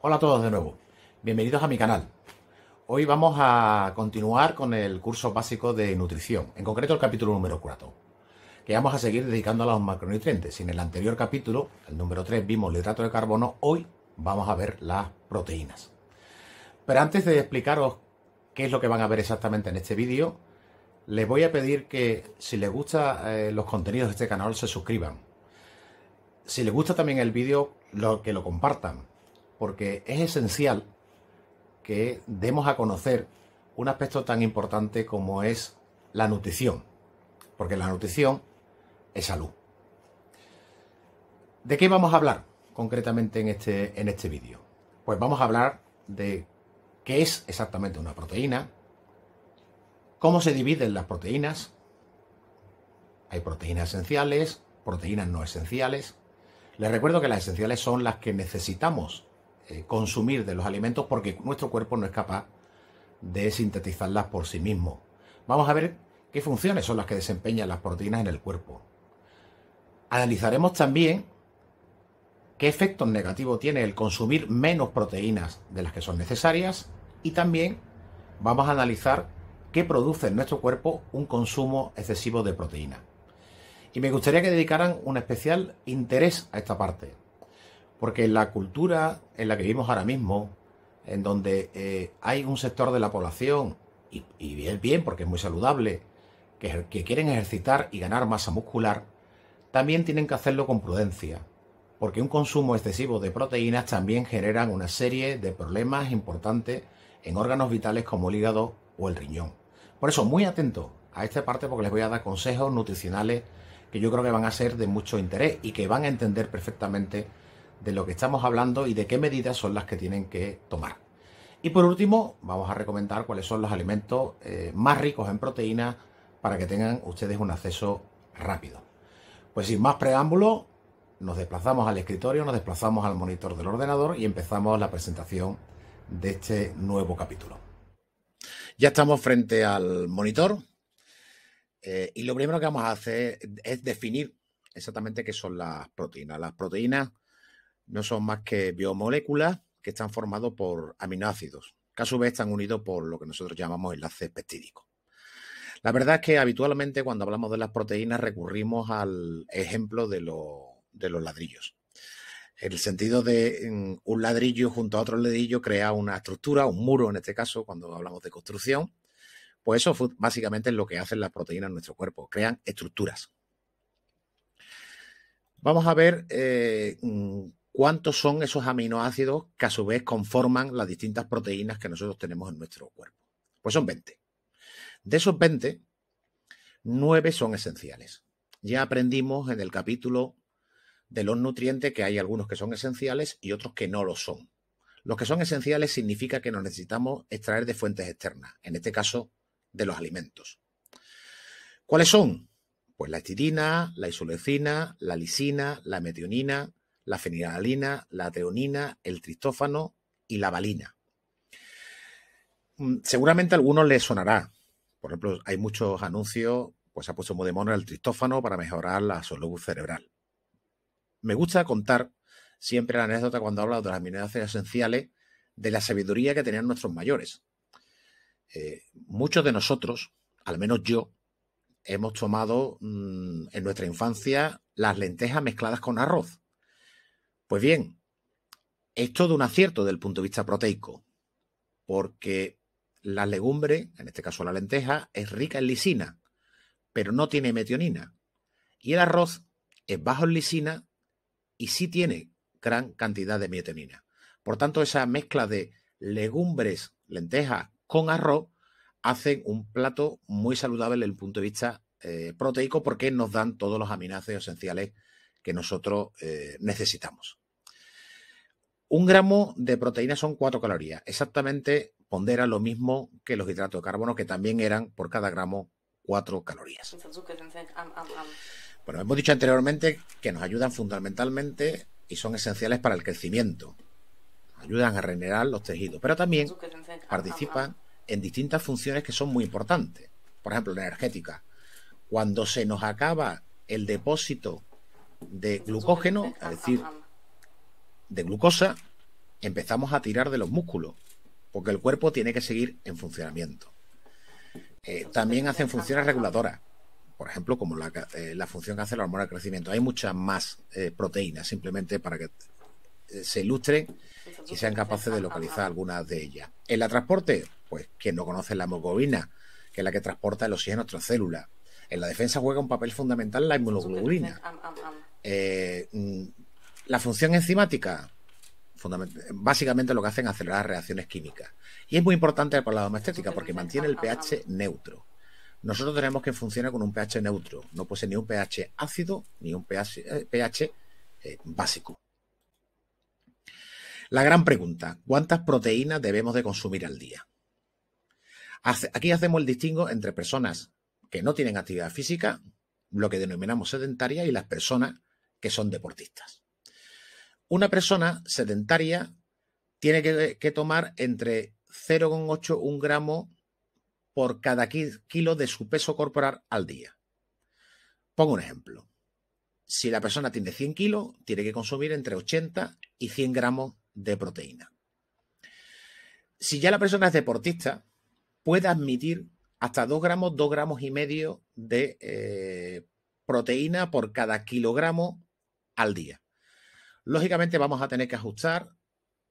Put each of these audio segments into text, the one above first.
Hola a todos de nuevo, bienvenidos a mi canal. Hoy vamos a continuar con el curso básico de nutrición, en concreto el capítulo número 4, que vamos a seguir dedicando a los macronutrientes. En el anterior capítulo, el número 3, vimos el hidrato de carbono, hoy vamos a ver las proteínas. Pero antes de explicaros qué es lo que van a ver exactamente en este vídeo, les voy a pedir que si les gusta eh, los contenidos de este canal se suscriban. Si les gusta también el vídeo, que lo compartan porque es esencial que demos a conocer un aspecto tan importante como es la nutrición, porque la nutrición es salud. ¿De qué vamos a hablar concretamente en este, en este vídeo? Pues vamos a hablar de qué es exactamente una proteína, cómo se dividen las proteínas, hay proteínas esenciales, proteínas no esenciales. Les recuerdo que las esenciales son las que necesitamos eh, consumir de los alimentos porque nuestro cuerpo no es capaz de sintetizarlas por sí mismo. Vamos a ver qué funciones son las que desempeñan las proteínas en el cuerpo. Analizaremos también qué efectos negativos tiene el consumir menos proteínas de las que son necesarias y también vamos a analizar qué produce en nuestro cuerpo un consumo excesivo de proteínas. Y me gustaría que dedicaran un especial interés a esta parte, porque en la cultura en la que vivimos ahora mismo, en donde eh, hay un sector de la población, y, bien, bien, porque es muy saludable, que, que quieren ejercitar y ganar masa muscular, también tienen que hacerlo con prudencia, porque un consumo excesivo de proteínas también generan una serie de problemas importantes en órganos vitales como el hígado o el riñón. Por eso, muy atento a esta parte porque les voy a dar consejos nutricionales que yo creo que van a ser de mucho interés y que van a entender perfectamente de lo que estamos hablando y de qué medidas son las que tienen que tomar. Y por último, vamos a recomendar cuáles son los alimentos eh, más ricos en proteínas para que tengan ustedes un acceso rápido. Pues sin más preámbulo, nos desplazamos al escritorio, nos desplazamos al monitor del ordenador y empezamos la presentación de este nuevo capítulo. Ya estamos frente al monitor eh, y lo primero que vamos a hacer es definir exactamente qué son las proteínas. Las proteínas no son más que biomoléculas que están formadas por aminoácidos, que a su vez están unidos por lo que nosotros llamamos enlaces peptídicos. La verdad es que habitualmente cuando hablamos de las proteínas recurrimos al ejemplo de, los ladrillos. El sentido de un ladrillo junto a otro ladrillo crea una estructura, un muro en este caso, cuando hablamos de construcción. Pues eso básicamente es lo que hacen las proteínas en nuestro cuerpo, crean estructuras. Vamos a ver eh, cuántos son esos aminoácidos que a su vez conforman las distintas proteínas que nosotros tenemos en nuestro cuerpo. Pues son 20. De esos 20, 9 son esenciales. Ya aprendimos en el capítulo de los nutrientes que hay algunos que son esenciales y otros que no lo son. Los que son esenciales significa que nos necesitamos extraer de fuentes externas, en este caso de los alimentos. ¿Cuáles son? Pues la estirina, la isoleucina, la lisina, la metionina, la fenilalina, la teonina, el tristófano y la valina. Mm, seguramente a algunos les sonará. Por ejemplo, hay muchos anuncios, pues ha puesto muy de mono el tristófano para mejorar la salud cerebral. Me gusta contar siempre la anécdota cuando hablo de las minerales esenciales de la sabiduría que tenían nuestros mayores. Eh, muchos de nosotros, al menos yo, hemos tomado mm, en nuestra infancia las lentejas mezcladas con arroz. Pues bien, es todo un acierto desde el punto de vista proteico, porque la legumbre, en este caso la lenteja, es rica en lisina, pero no tiene metionina. Y el arroz es bajo en lisina y sí tiene gran cantidad de metionina. Por tanto, esa mezcla de legumbres, lentejas con arroz hace un plato muy saludable desde el punto de vista eh, proteico porque nos dan todos los aminoácidos esenciales que nosotros eh, necesitamos. Un gramo de proteína son cuatro calorías. Exactamente pondera lo mismo que los hidratos de carbono, que también eran por cada gramo 4 calorías. Bueno, hemos dicho anteriormente que nos ayudan fundamentalmente y son esenciales para el crecimiento. Ayudan a regenerar los tejidos, pero también participan en distintas funciones que son muy importantes. Por ejemplo, la energética. Cuando se nos acaba el depósito de glucógeno, es decir, de glucosa, empezamos a tirar de los músculos, porque el cuerpo tiene que seguir en funcionamiento. Eh, también hacen funciones reguladoras, por ejemplo, como eh, la, función que hace la hormona de crecimiento. Hay muchas más eh, proteínas, simplemente para que se ilustren y sean capaces de localizar algunas de ellas. En la transporte, pues quien no conoce la hemoglobina, que es la que transporta el oxígeno a nuestras células. En la defensa juega un papel fundamental la inmunoglobulina, eh, mm, la función enzimática, básicamente lo que hacen es acelerar reacciones químicas. Y es muy importante para la domestética porque mantiene el pH neutro. Nosotros tenemos que funcionar con un pH neutro. No puede ser ni un pH ácido ni un pH, eh, eh, básico. La gran pregunta, ¿cuántas proteínas debemos de consumir al día? aquí hacemos el distingo entre personas que no tienen actividad física, lo que denominamos sedentaria, y las personas que son deportistas. Una persona sedentaria tiene que, tomar entre 0,8 un gramo por cada kilo de su peso corporal al día. Pongo un ejemplo. Si la persona tiene 100 kilos, tiene que consumir entre 80 y 100 gramos de proteína. Si ya la persona es deportista, puede admitir hasta 2 gramos, 2 gramos y medio de eh, proteína por cada kilogramo al día. Lógicamente vamos a tener que ajustar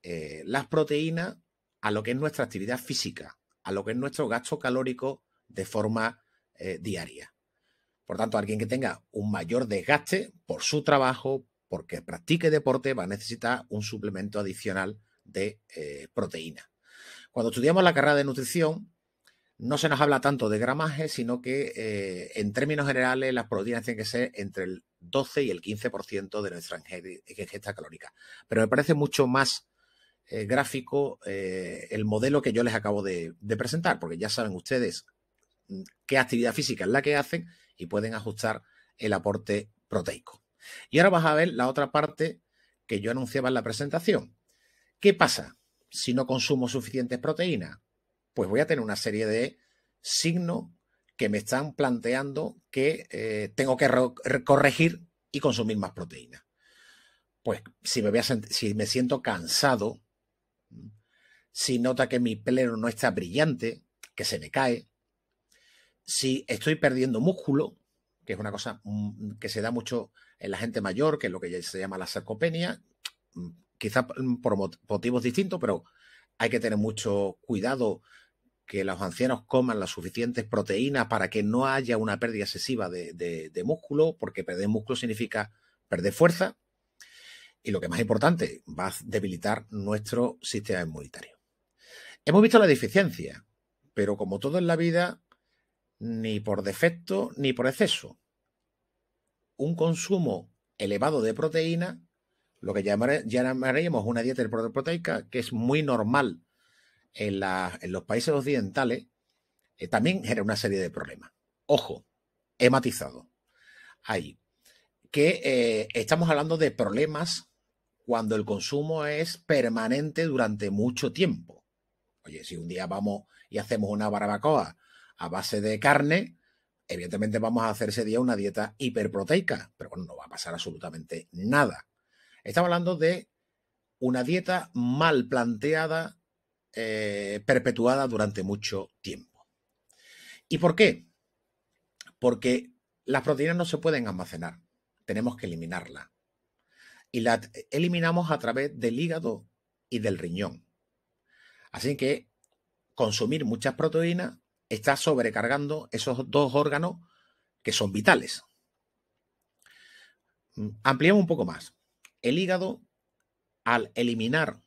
eh, las proteínas a lo que es nuestra actividad física, a lo que es nuestro gasto calórico de forma eh, diaria. Por tanto, alguien que tenga un mayor desgaste por su trabajo, porque practique deporte, va a necesitar un suplemento adicional de proteínas. Eh, proteína. Cuando estudiamos la carrera de nutrición, no se nos habla tanto de gramaje, sino que en términos generales las proteínas tienen que ser entre el 12 y el 15% de nuestra ingesta calórica. Pero me parece mucho más eh, gráfico eh, el modelo que yo les acabo de, de presentar, porque ya saben ustedes mm, qué actividad física es la que hacen y pueden ajustar el aporte proteico. Y ahora vas a ver la otra parte que yo anunciaba en la presentación. ¿Qué pasa si no consumo suficientes proteínas? Pues voy a tener una serie de signos que me están planteando que eh, tengo que corregir y consumir más proteína. Pues si me, si me siento cansado, si nota que mi pelo no está brillante, que se me cae, si estoy perdiendo músculo, que es una cosa mm, que se da mucho en la gente mayor, que es lo que se llama la sarcopenia, mm, quizás por motivos distintos, pero hay que tener mucho cuidado que los ancianos coman las suficientes proteínas para que no haya una pérdida excesiva de, músculo, porque perder músculo significa perder fuerza, y lo que más importante, va a debilitar nuestro sistema inmunitario. Hemos visto la deficiencia, pero como todo en la vida, ni por defecto ni por exceso. Un consumo elevado de proteína, lo que llamaríamos una dieta proteica, que es muy normal en, los países occidentales eh, también genera una serie de problemas. Ojo, he matizado ahí, que eh, estamos hablando de problemas cuando el consumo es permanente durante mucho tiempo. Oye, si un día vamos y hacemos una barbacoa a base de carne, evidentemente vamos a hacer ese día una dieta hiperproteica, pero bueno, no va a pasar absolutamente nada. Estamos hablando de una dieta mal planteada eh, perpetuada durante mucho tiempo. ¿Y por qué? Porque las proteínas no se pueden almacenar, tenemos que eliminarlas. Y la eliminamos a través del hígado y del riñón. Así que consumir muchas proteínas está sobrecargando esos dos órganos que son vitales. Mm, Ampliamos un poco más. El hígado, al eliminar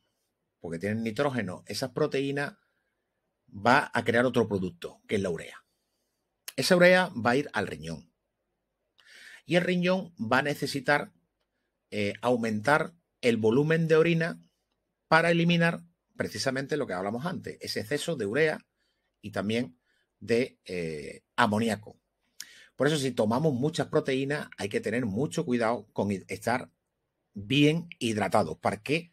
porque tienen nitrógeno, esas proteínas va a crear otro producto, que es la urea. Esa urea va a ir al riñón. Y el riñón va a necesitar eh, aumentar el volumen de orina para eliminar precisamente lo que hablamos antes, ese exceso de urea y también de eh, amoníaco. Por eso si tomamos muchas proteínas hay que tener mucho cuidado con estar bien hidratados para qué?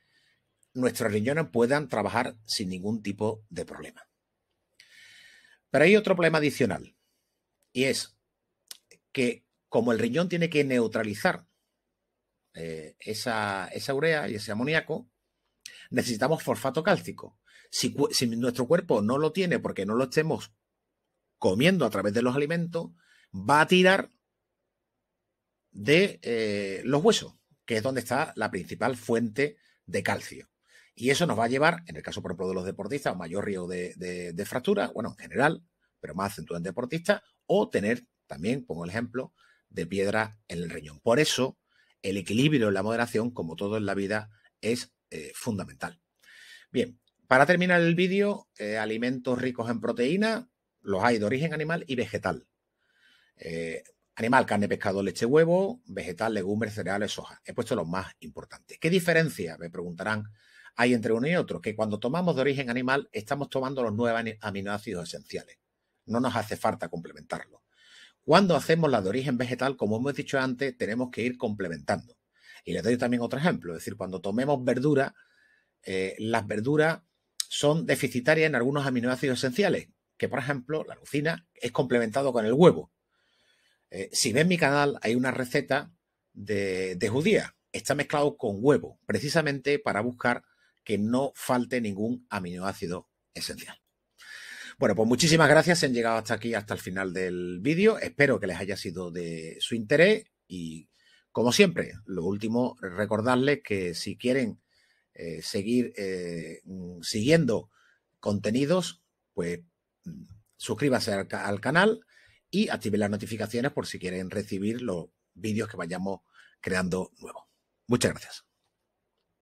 nuestros riñones puedan trabajar sin ningún tipo de problema. Pero hay otro problema adicional y es que como el riñón tiene que neutralizar eh, esa, urea y ese amoníaco, necesitamos fosfato cálcico. Si, nuestro cuerpo no lo tiene porque no lo estemos comiendo a través de los alimentos, va a tirar de eh, los huesos, que es donde está la principal fuente de calcio. Y eso nos va a llevar, en el caso por de los deportistas, a un mayor riesgo de, fractura, bueno, en general, pero más acentuado en deportistas, o tener también, pongo el ejemplo, de piedra en el riñón. Por eso, el equilibrio en la moderación, como todo en la vida, es eh, fundamental. Bien, para terminar el vídeo, eh, alimentos ricos en proteína, los hay de origen animal y vegetal. Eh, animal, carne, pescado, leche, huevo, vegetal, legumbres, cereales, soja. He puesto los más importantes. ¿Qué diferencia, me preguntarán, hay entre uno y otro, que cuando tomamos de origen animal estamos tomando los nueve aminoácidos esenciales. No nos hace falta complementarlo. Cuando hacemos la de origen vegetal, como hemos dicho antes, tenemos que ir complementando. Y les doy también otro ejemplo, es decir, cuando tomemos verdura, eh, las verduras son deficitarias en algunos aminoácidos esenciales, que por ejemplo la lucina es complementado con el huevo. Eh, si ven mi canal, hay una receta de judía, está mezclado con huevo, precisamente para buscar que no falte ningún aminoácido esencial. Bueno, pues muchísimas gracias. Se han llegado hasta aquí, hasta el final del vídeo. Espero que les haya sido de su interés y, como siempre, lo último, recordarles que si quieren eh, seguir eh, mm, siguiendo contenidos, pues mm, suscríbanse al, canal y activen las notificaciones por si quieren recibir los vídeos que vayamos creando nuevos. Muchas gracias.